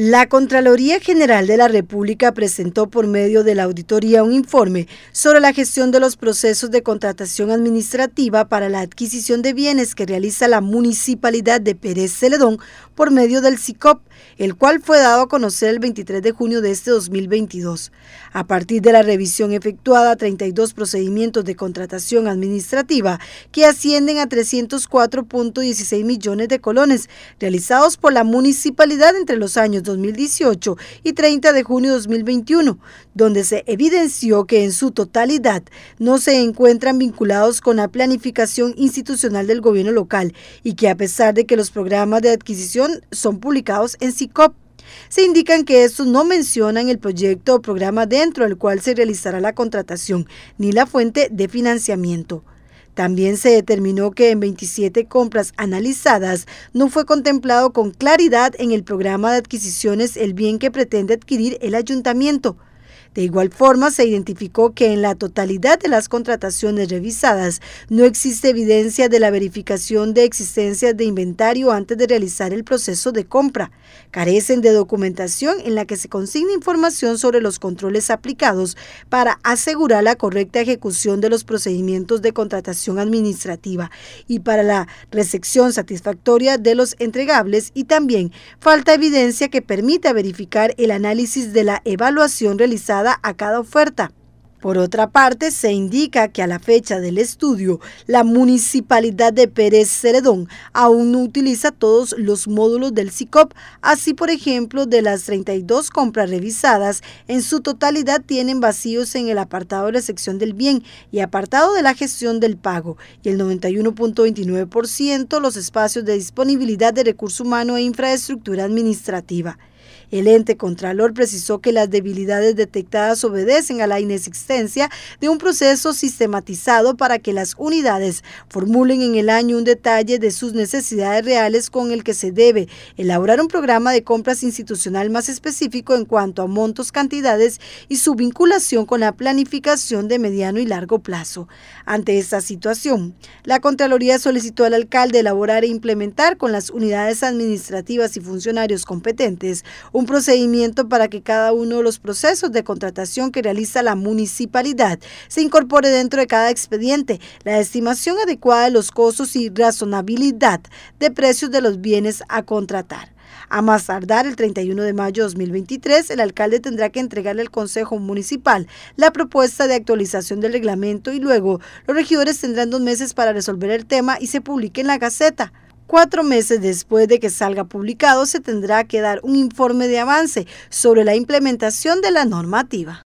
La Contraloría General de la República presentó por medio de la auditoría un informe sobre la gestión de los procesos de contratación administrativa para la adquisición de bienes que realiza la Municipalidad de Pérez Celedón por medio del SICOP el cual fue dado a conocer el 23 de junio de este 2022. A partir de la revisión efectuada, 32 procedimientos de contratación administrativa que ascienden a 304.16 millones de colones realizados por la municipalidad entre los años 2018 y 30 de junio de 2021, donde se evidenció que en su totalidad no se encuentran vinculados con la planificación institucional del gobierno local y que a pesar de que los programas de adquisición son publicados en se indican que estos no mencionan el proyecto o programa dentro del cual se realizará la contratación, ni la fuente de financiamiento. También se determinó que en 27 compras analizadas no fue contemplado con claridad en el programa de adquisiciones el bien que pretende adquirir el ayuntamiento. De igual forma, se identificó que en la totalidad de las contrataciones revisadas no existe evidencia de la verificación de existencia de inventario antes de realizar el proceso de compra. Carecen de documentación en la que se consigne información sobre los controles aplicados para asegurar la correcta ejecución de los procedimientos de contratación administrativa y para la recepción satisfactoria de los entregables y también falta evidencia que permita verificar el análisis de la evaluación realizada a cada oferta. Por otra parte, se indica que a la fecha del estudio, la municipalidad de Pérez Ceredón aún no utiliza todos los módulos del SICOP, así por ejemplo de las 32 compras revisadas, en su totalidad tienen vacíos en el apartado de la sección del bien y apartado de la gestión del pago, y el 91.29% los espacios de disponibilidad de recurso humano e infraestructura administrativa. El ente contralor precisó que las debilidades detectadas obedecen a la inexistencia de un proceso sistematizado para que las unidades formulen en el año un detalle de sus necesidades reales con el que se debe elaborar un programa de compras institucional más específico en cuanto a montos, cantidades y su vinculación con la planificación de mediano y largo plazo. Ante esta situación, la Contraloría solicitó al alcalde elaborar e implementar con las unidades administrativas y funcionarios competentes un procedimiento para que cada uno de los procesos de contratación que realiza la municipalidad se incorpore dentro de cada expediente la estimación adecuada de los costos y razonabilidad de precios de los bienes a contratar. A más tardar el 31 de mayo de 2023, el alcalde tendrá que entregarle al Consejo Municipal la propuesta de actualización del reglamento y luego los regidores tendrán dos meses para resolver el tema y se publique en la Gaceta. Cuatro meses después de que salga publicado, se tendrá que dar un informe de avance sobre la implementación de la normativa.